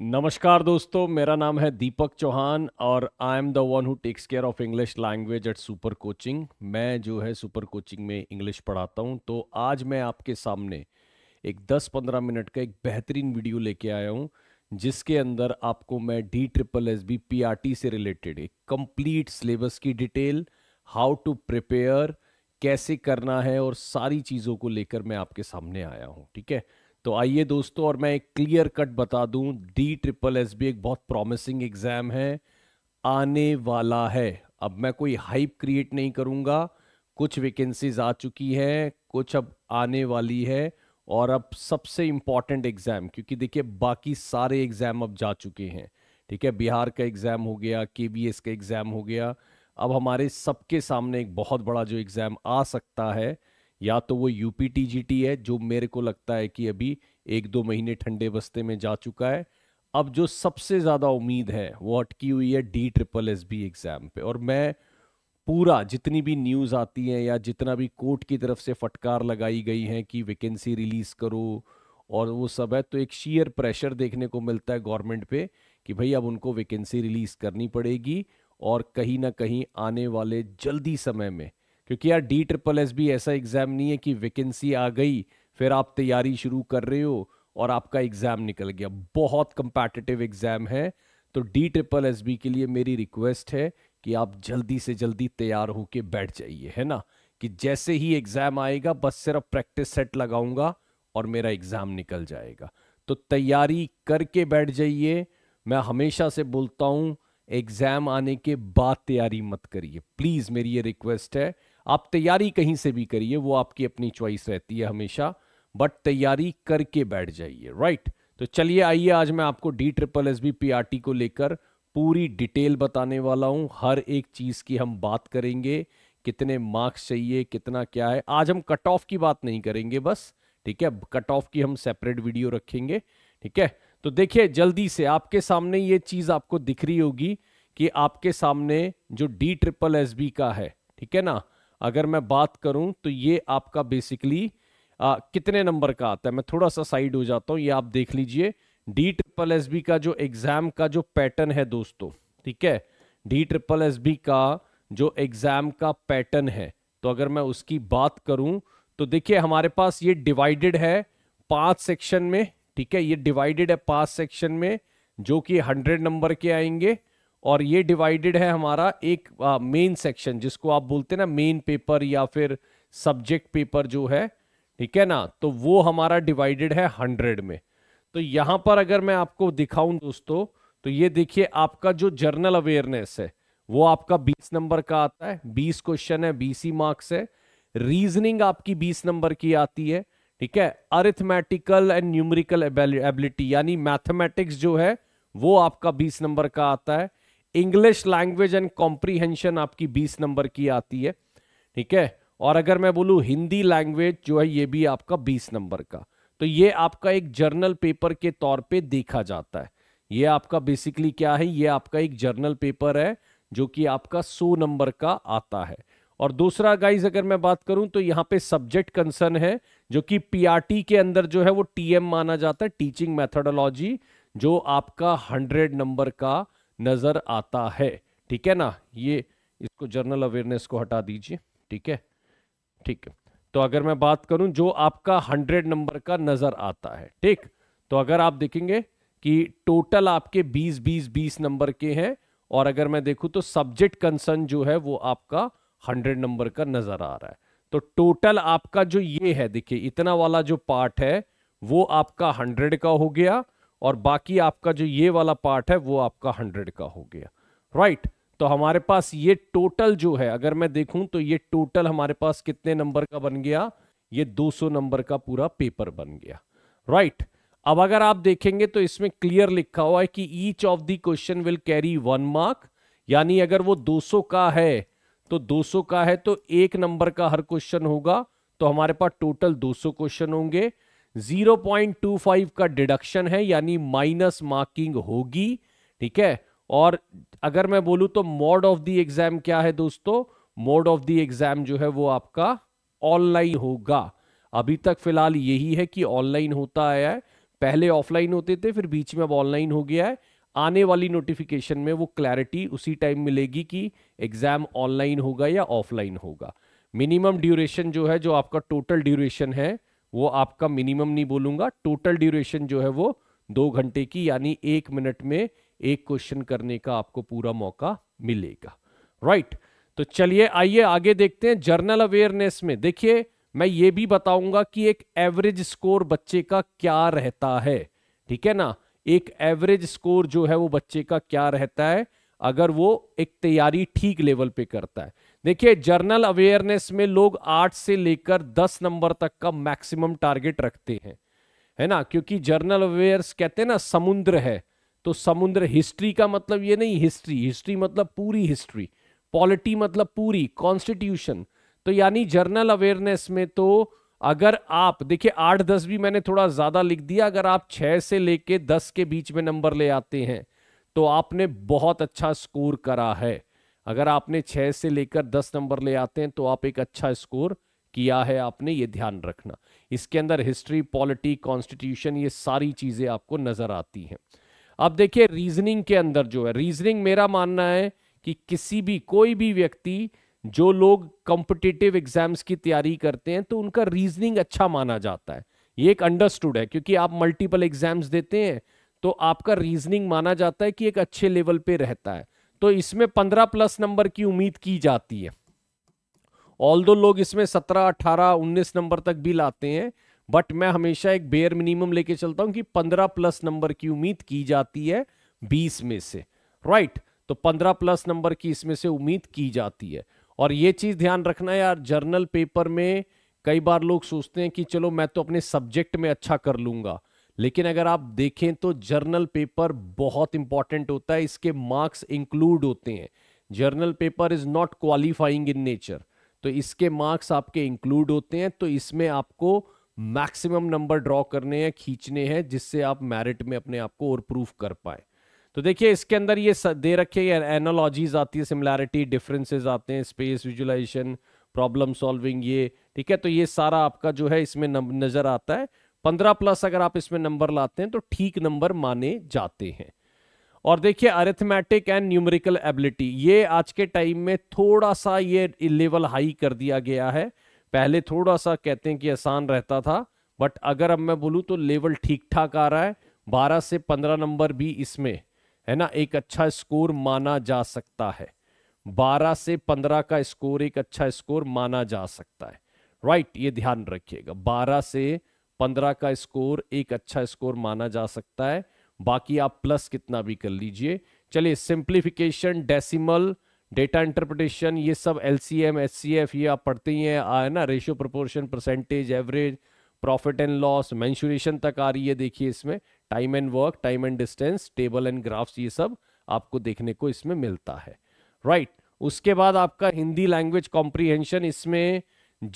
नमस्कार दोस्तों मेरा नाम है दीपक चौहान और I am the one who takes care of English language at super coaching मैं जो है सुपर कोचिंग में इंग्लिश पढ़ाता हूँ तो आज मैं आपके सामने एक 10-15 मिनट का एक बेहतरीन वीडियो लेके आया हूँ जिसके अंदर आपको मैं D triple S B P R T से रिलेटेड एक कंप्लीट सिलेबस की डिटेल हाउ टू प्रिपेयर कैसे करना है और सारी चीज़ों को लेकर मैं आपके सामने आया हूँ ठीक है तो आइए दोस्तों और मैं एक क्लियर कट बता दूं डी ट्रिपल एस बी एक बहुत प्रॉमिसिंग एग्जाम है आने वाला है अब मैं कोई हाइप क्रिएट नहीं करूंगा कुछ वैकेंसीज आ चुकी हैं कुछ अब आने वाली है और अब सबसे इम्पॉर्टेंट एग्ज़ाम क्योंकि देखिए बाकी सारे एग्ज़ाम अब जा चुके हैं ठीक है बिहार का एग्ज़ाम हो गया के का एग्ज़ाम हो गया अब हमारे सबके सामने एक बहुत बड़ा जो एग्ज़ाम आ सकता है या तो वो यूपी टीजीटी है जो मेरे को लगता है कि अभी एक दो महीने ठंडे बस्ते में जा चुका है अब जो सबसे ज़्यादा उम्मीद है वो अटकी हुई है D triple S B exam पे और मैं पूरा जितनी भी न्यूज़ आती है या जितना भी कोर्ट की तरफ से फटकार लगाई गई है कि वैकेंसी रिलीज़ करो और वो सब है तो एक शीयर प्रेशर देखने को मिलता है गवर्नमेंट पे कि भाई अब उनको वैकेंसी रिलीज़ करनी पड़ेगी और कहीं ना कहीं आने वाले जल्दी समय में क्योंकि यार डी ट्रिपल एस भी ऐसा एग्ज़ाम नहीं है कि वैकेंसी आ गई फिर आप तैयारी शुरू कर रहे हो और आपका एग्ज़ाम निकल गया बहुत कंपेटिटिव एग्ज़ाम है तो डी ट्रिपल एस बी के लिए मेरी रिक्वेस्ट है कि आप जल्दी से जल्दी तैयार होके बैठ जाइए है ना कि जैसे ही एग्ज़ाम आएगा बस सिर्फ प्रैक्टिस सेट लगाऊंगा और मेरा एग्ज़ाम निकल जाएगा तो तैयारी करके बैठ जाइए मैं हमेशा से बोलता हूँ एग्ज़ाम आने के बाद तैयारी मत करिए प्लीज़ मेरी ये रिक्वेस्ट है आप तैयारी कहीं से भी करिए वो आपकी अपनी चॉइस रहती है हमेशा बट तैयारी करके बैठ जाइए राइट तो चलिए आइए आज मैं आपको D triple S B P R T को लेकर पूरी डिटेल बताने वाला हूं हर एक चीज की हम बात करेंगे कितने मार्क्स चाहिए कितना क्या है आज हम कट ऑफ की बात नहीं करेंगे बस ठीक है कट ऑफ की हम सेपरेट वीडियो रखेंगे ठीक है तो देखिए जल्दी से आपके सामने ये चीज आपको दिख रही होगी कि आपके सामने जो डी ट्रिपल एस बी का है ठीक है ना अगर मैं बात करूं तो ये आपका बेसिकली आ, कितने नंबर का आता है मैं थोड़ा सा साइड हो जाता हूं ये आप देख लीजिए डी ट्रिपल एस बी का जो एग्जाम का जो पैटर्न है दोस्तों ठीक है डी ट्रिपल एस बी का जो एग्जाम का पैटर्न है तो अगर मैं उसकी बात करूं तो देखिए हमारे पास ये डिवाइडेड है पांच सेक्शन में ठीक है ये डिवाइडेड है पांच सेक्शन में जो कि हंड्रेड नंबर के आएंगे और ये डिवाइडेड है हमारा एक मेन सेक्शन जिसको आप बोलते हैं ना मेन पेपर या फिर सब्जेक्ट पेपर जो है ठीक है ना तो वो हमारा डिवाइडेड है हंड्रेड में तो यहां पर अगर मैं आपको दिखाऊं दोस्तों तो ये देखिए आपका जो जर्नल अवेयरनेस है वो आपका बीस नंबर का आता है बीस क्वेश्चन है बीस ही मार्क्स है रीजनिंग आपकी बीस नंबर की आती है ठीक है अरिथमेटिकल एंड न्यूमरिकल एबिलिटी यानी मैथमेटिक्स जो है वो आपका बीस नंबर का आता है इंग्लिश लैंग्वेज एंड कॉम्प्रीहेंशन आपकी बीस नंबर की आती है ठीक है और अगर मैं बोलूँ हिंदी लैंग्वेज जो है ये भी आपका बीस नंबर का तो ये आपका एक जर्नल पेपर के तौर पे देखा जाता है ये आपका बेसिकली क्या है ये आपका एक जर्नल पेपर है जो कि आपका सो नंबर का आता है और दूसरा गाइज अगर मैं बात करूं तो यहाँ पे सब्जेक्ट कंसर्न है जो कि पी के अंदर जो है वो टी माना जाता है टीचिंग मैथडोलॉजी जो आपका हंड्रेड नंबर का नज़र आता है ठीक है ना ये इसको जनरल अवेयरनेस को हटा दीजिए ठीक है ठीक है तो अगर मैं बात करूं जो आपका हंड्रेड नंबर का नज़र आता है ठीक तो अगर आप देखेंगे कि टोटल आपके बीस बीस बीस नंबर के हैं और अगर मैं देखूं तो सब्जेक्ट कंसर्न जो है वो आपका हंड्रेड नंबर का नज़र आ रहा है तो टोटल आपका जो ये है देखिए इतना वाला जो पार्ट है वो आपका हंड्रेड का हो गया और बाकी आपका जो ये वाला पार्ट है वो आपका हंड्रेड का हो गया राइट right? तो हमारे पास ये टोटल जो है अगर मैं देखूं तो ये टोटल हमारे पास कितने नंबर का बन गया ये 200 नंबर का पूरा पेपर बन गया राइट right? अब अगर आप देखेंगे तो इसमें क्लियर लिखा हुआ है कि each of the question will carry one mark यानी अगर वो 200 का है तो 200 का है तो एक नंबर का हर क्वेश्चन होगा तो हमारे पास टोटल दो क्वेश्चन होंगे 0.25 का डिडक्शन है यानी माइनस मार्किंग होगी ठीक है और अगर मैं बोलूं तो मोड ऑफ द एग्जाम क्या है दोस्तों मोड ऑफ द एग्जाम जो है वो आपका ऑनलाइन होगा अभी तक फिलहाल यही है कि ऑनलाइन होता आया है पहले ऑफलाइन होते थे फिर बीच में अब ऑनलाइन हो गया है आने वाली नोटिफिकेशन में वो क्लैरिटी उसी टाइम मिलेगी कि एग्जाम ऑनलाइन होगा या ऑफलाइन होगा मिनिमम ड्यूरेशन जो है जो आपका टोटल ड्यूरेशन है वो आपका मिनिमम नहीं बोलूंगा टोटल ड्यूरेशन जो है वो दो घंटे की यानी एक मिनट में एक क्वेश्चन करने का आपको पूरा मौका मिलेगा राइट right. तो चलिए आइए आगे देखते हैं जर्नल अवेयरनेस में देखिए मैं ये भी बताऊंगा कि एक एवरेज स्कोर बच्चे का क्या रहता है ठीक है ना एक एवरेज स्कोर जो है वो बच्चे का क्या रहता है अगर वो एक तैयारी ठीक लेवल पे करता है देखिए जर्नल अवेयरनेस में लोग आठ से लेकर दस नंबर तक का मैक्सिमम टारगेट रखते हैं है ना क्योंकि जर्नल अवेयर्स कहते हैं ना समुद्र है तो समुद्र हिस्ट्री का मतलब ये नहीं हिस्ट्री हिस्ट्री मतलब पूरी हिस्ट्री पॉलिटी मतलब पूरी कॉन्स्टिट्यूशन तो यानी जर्नल अवेयरनेस में तो अगर आप देखिए आठ दस भी मैंने थोड़ा ज़्यादा लिख दिया अगर आप छह से लेके दस के बीच में नंबर ले आते हैं तो आपने बहुत अच्छा स्कोर करा है अगर आपने छः से लेकर दस नंबर ले आते हैं तो आप एक अच्छा स्कोर किया है आपने ये ध्यान रखना इसके अंदर हिस्ट्री पॉलिटी कॉन्स्टिट्यूशन ये सारी चीज़ें आपको नज़र आती हैं अब देखिए रीजनिंग के अंदर जो है रीजनिंग मेरा मानना है कि किसी भी कोई भी व्यक्ति जो लोग कॉम्पिटिटिव एग्जाम्स की तैयारी करते हैं तो उनका रीजनिंग अच्छा माना जाता है ये एक अंडरस्टूड है क्योंकि आप मल्टीपल एग्जाम्स देते हैं तो आपका रीजनिंग माना जाता है कि एक अच्छे लेवल पे रहता है तो इसमें पंद्रह प्लस नंबर की उम्मीद की जाती है ऑल दो लोग इसमें सत्रह अट्ठारह उन्नीस नंबर तक भी लाते हैं बट मैं हमेशा एक बेयर मिनिमम लेके चलता हूं कि पंद्रह प्लस नंबर की उम्मीद की जाती है बीस में से राइट right? तो पंद्रह प्लस नंबर की इसमें से उम्मीद की जाती है और ये चीज़ ध्यान रखना यार जर्नल पेपर में कई बार लोग सोचते हैं कि चलो मैं तो अपने सब्जेक्ट में अच्छा कर लूंगा लेकिन अगर आप देखें तो जर्नल पेपर बहुत इंपॉर्टेंट होता है इसके मार्क्स इंक्लूड होते हैं general paper is not qualifying in nature तो इसके मार्क्स आपके इंक्लूड होते हैं तो इसमें आपको मैक्सिमम नंबर ड्रॉ करने हैं खींचने हैं जिससे आप मेरिट में अपने आप को और प्रूफ कर पाए तो देखिए इसके अंदर ये दे रखे एनोलॉजीज आती है सिमिलैरिटी डिफरेंसेस आते हैं स्पेस विजुलाइजेशन प्रॉब्लम सॉल्विंग ये ठीक है तो ये सारा आपका जो है इसमें नजर आता है पंद्रह प्लस अगर आप इसमें नंबर लाते हैं तो ठीक नंबर माने जाते हैं और देखिए अरिथमेटिक एंड न्यूमेरिकल एबिलिटी ये आज के टाइम में थोड़ा सा ये लेवल हाई कर दिया गया है पहले थोड़ा सा कहते हैं कि आसान रहता था बट अगर अब मैं बोलूँ तो लेवल ठीक ठाक आ रहा है बारह से पंद्रह नंबर भी इसमें है ना एक अच्छा स्कोर माना जा सकता है बारह से पंद्रह का स्कोर एक अच्छा स्कोर माना जा सकता है राइट right, ये ध्यान रखिएगा बारह से पंद्रह का स्कोर एक अच्छा स्कोर माना जा सकता है बाकी आप प्लस कितना भी कर लीजिए चलिए सिंप्लीफिकेशन डेसिमल डेटा इंटरप्रिटेशन ये सब L C M S C F ये आप पढ़ते ही हैं है ना ratio proportion percentage average profit and loss mensuration तक आ रही है देखिए इसमें time and work time and distance table and graphs ये सब आपको देखने को इसमें मिलता है राइट right. उसके बाद आपका हिंदी लैंग्वेज कॉम्प्रीहेंशन इसमें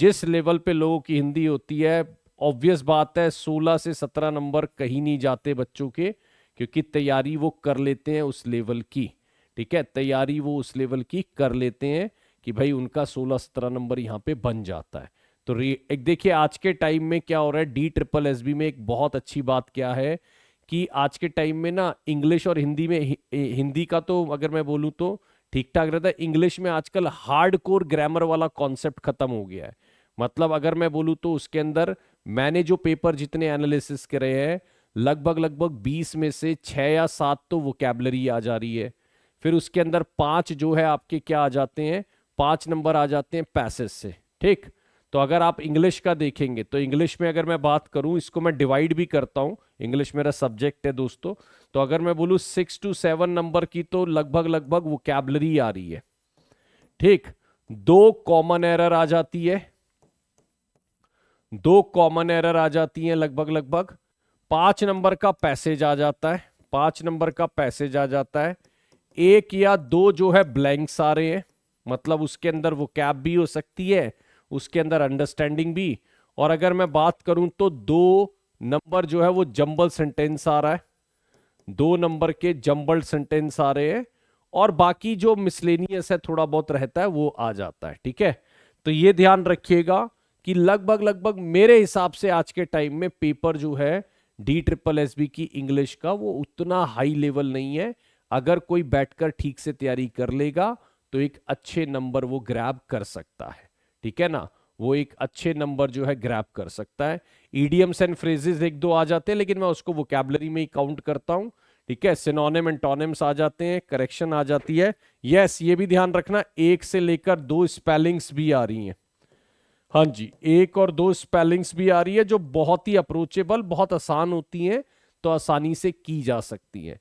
जिस लेवल पे लोगों की हिंदी होती है ऑब्वियस बात है 16 से 17 नंबर कहीं नहीं जाते बच्चों के क्योंकि तैयारी वो कर लेते हैं उस लेवल की ठीक है तैयारी वो उस लेवल की कर लेते हैं कि भाई उनका 16 सत्रह नंबर यहाँ पे बन जाता है तो एक देखिए आज के टाइम में क्या हो रहा है डी ट्रिपल एस में एक बहुत अच्छी बात क्या है कि आज के टाइम में ना इंग्लिश और हिंदी में हिंदी का तो अगर मैं बोलूँ तो ठीक ठाक रहता है इंग्लिश में आजकल हार्ड कोर ग्रामर वाला कॉन्सेप्ट खत्म हो गया है मतलब अगर मैं बोलूँ तो उसके अंदर मैंने जो पेपर जितने एनालिसिस करे हैं लगभग लगभग बीस में से छः या सात तो वो आ जा रही है फिर उसके अंदर पांच जो है आपके क्या आ जाते हैं पांच नंबर आ जाते हैं पैसेज से ठीक तो अगर आप इंग्लिश का देखेंगे तो इंग्लिश में अगर मैं बात करूं इसको मैं डिवाइड भी करता हूं इंग्लिश मेरा सब्जेक्ट है दोस्तों तो अगर मैं बोलू सिक्स टू सेवन नंबर की तो लगभग लगभग वो आ रही है ठीक दो कॉमन एरर आ जाती है दो कॉमन एरर आ जाती हैं लगभग लगभग पांच नंबर का पैसेज आ जाता है पांच नंबर का पैसेज आ जाता है एक या दो जो है ब्लैंक्स आ रहे हैं मतलब उसके अंदर वो कैप भी हो सकती है उसके अंदर अंडरस्टैंडिंग भी और अगर मैं बात करूं तो दो नंबर जो है वो जंबल सेंटेंस आ रहा है दो नंबर के जंबल सेंटेंस आ रहे हैं और बाकी जो मिसलेनियस है थोड़ा बहुत रहता है वो आ जाता है ठीक है तो ये ध्यान रखिएगा कि लगभग लगभग मेरे हिसाब से आज के टाइम में पेपर जो है डी ट्रिपल एस बी की इंग्लिश का वो उतना हाई लेवल नहीं है अगर कोई बैठकर ठीक से तैयारी कर लेगा तो एक अच्छे नंबर वो ग्रैब कर सकता है ठीक है ना वो एक अच्छे नंबर जो है ग्रैब कर सकता है ईडियम्स एंड फ्रेजेस एक दो आ जाते हैं लेकिन मैं उसको वोकेबलरी में ही काउंट करता हूं ठीक है सिनोनिम टोनिम्स आ जाते हैं करेक्शन आ जाती है यस ये भी ध्यान रखना एक से लेकर दो स्पेलिंग्स भी आ रही हैं हाँ जी एक और दो स्पेलिंग्स भी आ रही है जो बहुत ही अप्रोचेबल बहुत आसान होती हैं तो आसानी से की जा सकती है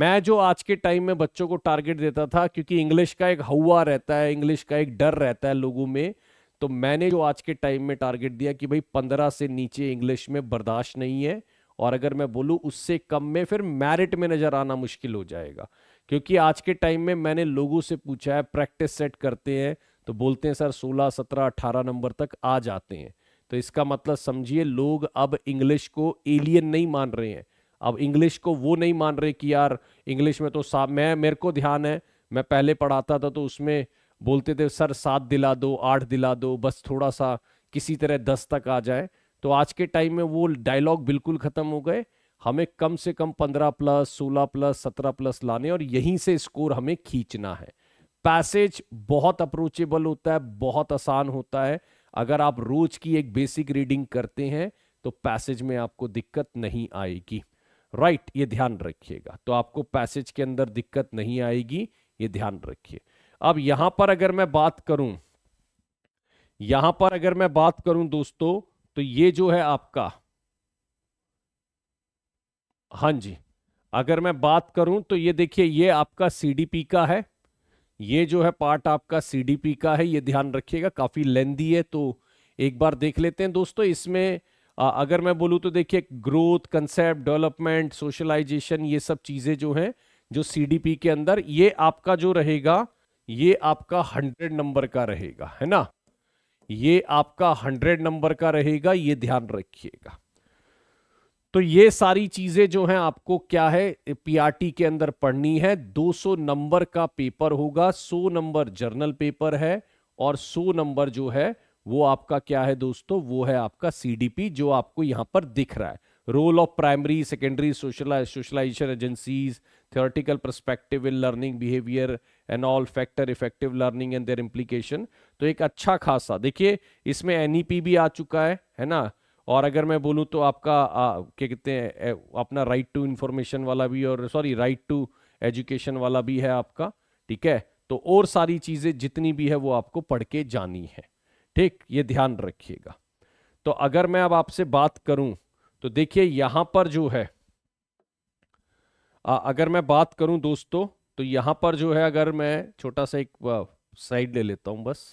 मैं जो आज के टाइम में बच्चों को टारगेट देता था क्योंकि इंग्लिश का एक हवा रहता है इंग्लिश का एक डर रहता है लोगों में तो मैंने जो आज के टाइम में टारगेट दिया कि भाई पंद्रह से नीचे इंग्लिश में बर्दाश्त नहीं है और अगर मैं बोलूँ उससे कम में फिर मैरिट में नज़र आना मुश्किल हो जाएगा क्योंकि आज के टाइम में मैंने लोगों से पूछा है प्रैक्टिस सेट करते हैं तो बोलते हैं सर सोलह सत्रह अठारह नंबर तक आ जाते हैं तो इसका मतलब समझिए लोग अब इंग्लिश को एलियन नहीं मान रहे हैं अब इंग्लिश को वो नहीं मान रहे कि यार इंग्लिश में तो सा मैं मेरे को ध्यान है मैं पहले पढ़ाता था तो उसमें बोलते थे सर सात दिला दो आठ दिला दो बस थोड़ा सा किसी तरह दस तक आ जाए तो आज के टाइम में वो डायलॉग बिल्कुल ख़त्म हो गए हमें कम से कम पंद्रह प्लस सोलह प्लस सत्रह प्लस लाने और यहीं से स्कोर हमें खींचना है पैसेज बहुत अप्रोचेबल होता है बहुत आसान होता है अगर आप रोज की एक बेसिक रीडिंग करते हैं तो पैसेज में आपको दिक्कत नहीं आएगी राइट right, ये ध्यान रखिएगा तो आपको पैसेज के अंदर दिक्कत नहीं आएगी ये ध्यान रखिए अब यहां पर अगर मैं बात करूं यहां पर अगर मैं बात करूं दोस्तों तो ये जो है आपका हाँ जी अगर मैं बात करूं तो ये देखिए ये आपका सीडीपी का है ये जो है पार्ट आपका सी का है ये ध्यान रखिएगा काफ़ी लेंदी है तो एक बार देख लेते हैं दोस्तों इसमें अगर मैं बोलूँ तो देखिए ग्रोथ कंसेप्ट डेवलपमेंट सोशलाइजेशन ये सब चीज़ें जो हैं जो सी के अंदर ये आपका जो रहेगा ये आपका हंड्रेड नंबर का रहेगा है ना ये आपका हंड्रेड नंबर का रहेगा ये ध्यान रखिएगा तो ये सारी चीजें जो हैं आपको क्या है पीआरटी के अंदर पढ़नी है 200 नंबर का पेपर होगा 100 नंबर जर्नल पेपर है और 100 नंबर जो है वो आपका क्या है दोस्तों वो है आपका सीडीपी जो आपको यहां पर दिख रहा है role of primary secondary socialization agencies theoretical perspective in learning behaviour and all factor effective learning and their implication तो एक अच्छा खासा देखिए इसमें एनईपी e भी आ चुका है है ना और अगर मैं बोलूँ तो आपका क्या कहते हैं अपना राइट टू इन्फॉर्मेशन वाला भी और सॉरी राइट टू एजुकेशन वाला भी है आपका ठीक है तो और सारी चीज़ें जितनी भी है वो आपको पढ़ के जानी है ठीक ये ध्यान रखिएगा तो अगर मैं अब आपसे बात करूं तो देखिए यहां पर जो है आ, अगर मैं बात करूं दोस्तों तो यहां पर जो है अगर मैं छोटा सा एक साइड ले लेता हूं बस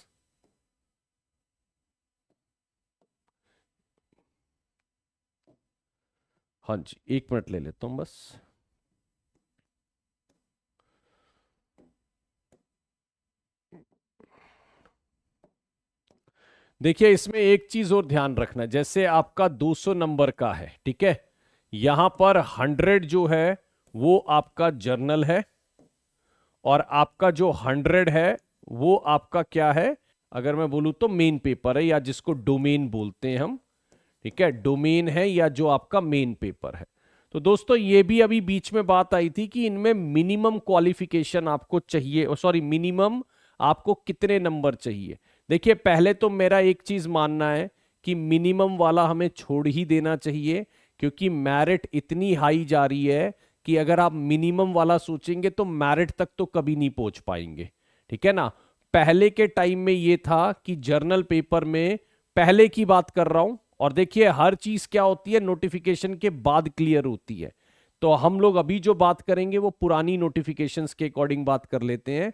हाँ जी एक मिनट ले लेता हूँ बस देखिए इसमें एक चीज और ध्यान रखना जैसे आपका 200 नंबर का है ठीक है यहां पर 100 जो है वो आपका जर्नल है और आपका जो 100 है वो आपका क्या है अगर मैं बोलूं तो मेन पेपर है या जिसको डोमेन बोलते हैं हम ठीक है डोमेन है या जो आपका मेन पेपर है तो दोस्तों ये भी अभी बीच में बात आई थी कि इनमें मिनिमम क्वालिफिकेशन आपको चाहिए सॉरी मिनिमम आपको कितने नंबर चाहिए देखिए पहले तो मेरा एक चीज मानना है कि मिनिमम वाला हमें छोड़ ही देना चाहिए क्योंकि मैरिट इतनी हाई जा रही है कि अगर आप मिनिमम वाला सोचेंगे तो मैरिट तक तो कभी नहीं पहुंच पाएंगे ठीक है ना पहले के टाइम में ये था कि जर्नल पेपर में पहले की बात कर रहा हूं और देखिए हर चीज क्या होती है नोटिफिकेशन के बाद क्लियर होती है तो हम लोग अभी जो बात करेंगे वो पुरानी नोटिफिकेशन के अकॉर्डिंग बात कर लेते हैं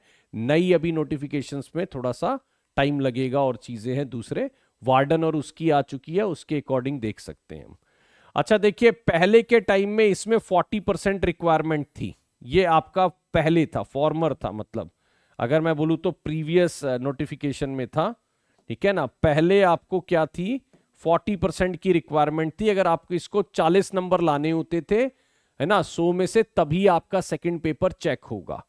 नई अभी नोटिफिकेशन में थोड़ा सा टाइम लगेगा और चीजें हैं दूसरे वार्डन और उसकी आ चुकी है उसके अकॉर्डिंग देख सकते हैं हम अच्छा देखिए पहले के टाइम में इसमें 40 परसेंट रिक्वायरमेंट थी ये आपका पहले था फॉर्मर था मतलब अगर मैं बोलूँ तो प्रीवियस नोटिफिकेशन में था ठीक है ना पहले आपको क्या थी 40 परसेंट की रिक्वायरमेंट थी अगर आपको इसको 40 नंबर लाने होते थे है ना 100 में से तभी आपका सेकंड पेपर चेक होगा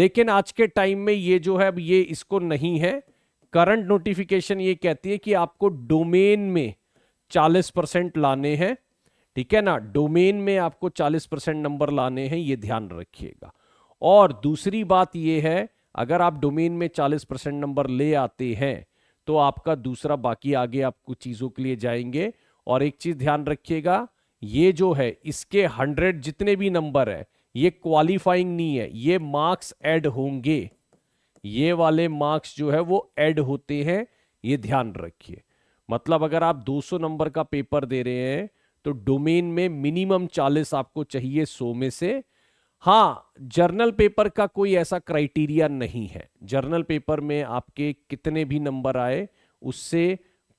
लेकिन आज के टाइम में ये जो है अब ये इसको नहीं है करंट नोटिफिकेशन ये कहती है कि आपको डोमेन में 40 परसेंट लाने हैं ठीक है ना डोमेन में आपको 40 परसेंट नंबर लाने हैं ये ध्यान रखिएगा और दूसरी बात ये है अगर आप डोमेन में 40 परसेंट नंबर ले आते हैं तो आपका दूसरा बाकी आगे कुछ चीज़ों के लिए जाएंगे और एक चीज़ ध्यान रखिएगा ये जो है इसके हंड्रेड जितने भी नंबर है ये क्वालिफाइंग नहीं है ये मार्क्स ऐड होंगे ये वाले मार्क्स जो है वो ऐड होते हैं ये ध्यान रखिए मतलब अगर आप 200 नंबर का पेपर दे रहे हैं तो डोमेन में मिनिमम 40 आपको चाहिए 100 में से हाँ जर्नल पेपर का कोई ऐसा क्राइटेरिया नहीं है जर्नल पेपर में आपके कितने भी नंबर आए उससे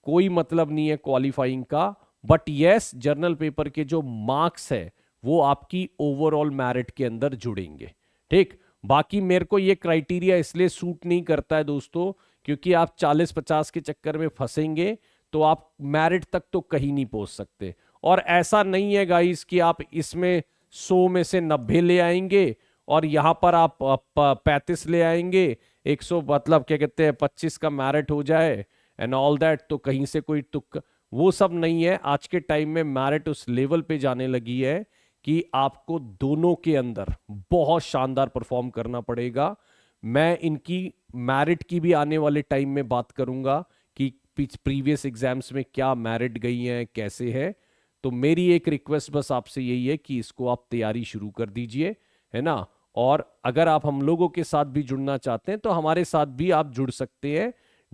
कोई मतलब नहीं है क्वालिफाइंग का बट यस जर्नल पेपर के जो मार्क्स है वो आपकी ओवरऑल मैरिट के अंदर जुड़ेंगे ठीक बाकी मेरे को ये क्राइटेरिया इसलिए सूट नहीं करता है दोस्तों क्योंकि आप 40-50 के चक्कर में फंसेंगे तो आप मैरिट तक तो कहीं नहीं पहुंच सकते और ऐसा नहीं है गाइस कि आप इसमें सौ में से नब्बे ले आएंगे और यहाँ पर आप पैंतीस ले आएंगे एक सौ मतलब क्या कहते हैं पच्चीस का मैरिट हो जाए एंड ऑल दैट तो कहीं से कोई तुक वो सब नहीं है आज के टाइम में मैरिट उस लेवल पे जाने लगी है कि आपको दोनों के अंदर बहुत शानदार परफॉर्म करना पड़ेगा मैं इनकी मैरिट की भी आने वाले टाइम में बात करूंगा कि प्रीवियस एग्जाम्स में क्या मैरिट गई हैं कैसे है तो मेरी एक रिक्वेस्ट बस आपसे यही है कि इसको आप तैयारी शुरू कर दीजिए है ना और अगर आप हम लोगों के साथ भी जुड़ना चाहते हैं तो हमारे साथ भी आप जुड़ सकते हैं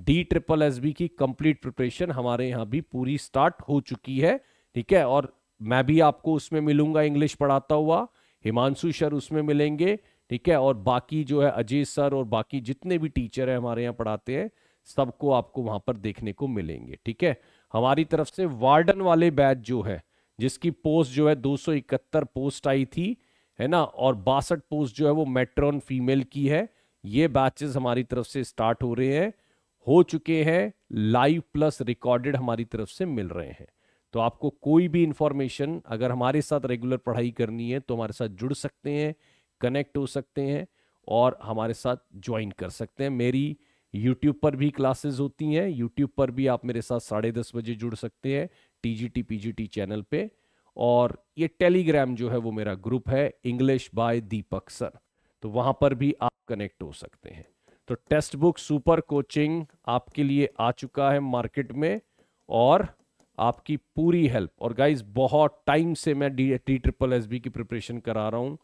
डी ट्रिपल एस बी की कंप्लीट प्रिपरेशन हमारे यहाँ भी पूरी स्टार्ट हो चुकी है ठीक है और मैं भी आपको उसमें मिलूंगा इंग्लिश पढ़ाता हुआ हिमांशु सर उसमें मिलेंगे ठीक है और बाकी जो है अजय सर और बाकी जितने भी टीचर हैं हमारे यहाँ पढ़ाते हैं सबको आपको वहां पर देखने को मिलेंगे ठीक है हमारी तरफ से वार्डन वाले बैच जो है जिसकी पोस्ट जो है दो पोस्ट आई थी है ना और बासठ पोस्ट जो है वो मेट्रॉन फीमेल की है ये बैचेस हमारी तरफ से स्टार्ट हो रहे हैं हो चुके हैं लाइव प्लस रिकॉर्डेड हमारी तरफ से मिल रहे हैं तो आपको कोई भी इंफॉर्मेशन अगर हमारे साथ रेगुलर पढ़ाई करनी है तो हमारे साथ जुड़ सकते हैं कनेक्ट हो सकते हैं और हमारे साथ ज्वाइन कर सकते हैं मेरी यूट्यूब पर भी क्लासेस होती हैं यूट्यूब पर भी आप मेरे साथ साढ़े दस बजे जुड़ सकते हैं T G G T P T channel पे और ये टेलीग्राम जो है वो मेरा ग्रुप है इंग्लिश बाय दीपक सर तो वहाँ पर भी आप कनेक्ट हो सकते हैं तो टेक्स्ट बुक सुपर कोचिंग आपके लिए आ चुका है मार्केट में और आपकी पूरी हेल्प और गाइज बहुत टाइम से मैं D T triple S B की प्रिपरेशन करा रहा हूँ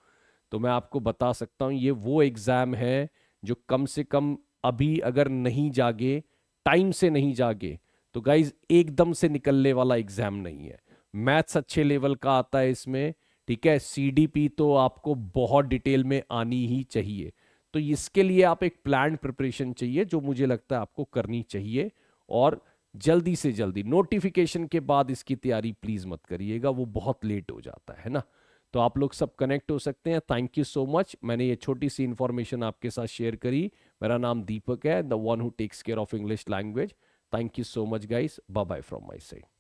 तो मैं आपको बता सकता हूँ ये वो एग्ज़ाम है जो कम से कम अभी अगर नहीं जागे टाइम से नहीं जागे तो गाइज एकदम से निकलने वाला एग्जाम नहीं है मैथ्स अच्छे लेवल का आता है इसमें ठीक है सीडीपी तो आपको बहुत डिटेल में आनी ही चाहिए तो इसके लिए आप एक प्लान प्रिपरेशन चाहिए जो मुझे लगता है आपको करनी चाहिए और जल्दी से जल्दी नोटिफिकेशन के बाद इसकी तैयारी प्लीज मत करिएगा वो बहुत लेट हो जाता है ना तो आप लोग सब कनेक्ट हो सकते हैं थैंक यू सो मच मैंने ये छोटी सी इंफॉर्मेशन आपके साथ शेयर करी मेरा नाम दीपक है the one who takes care of English language thank you so much guys bye bye from my side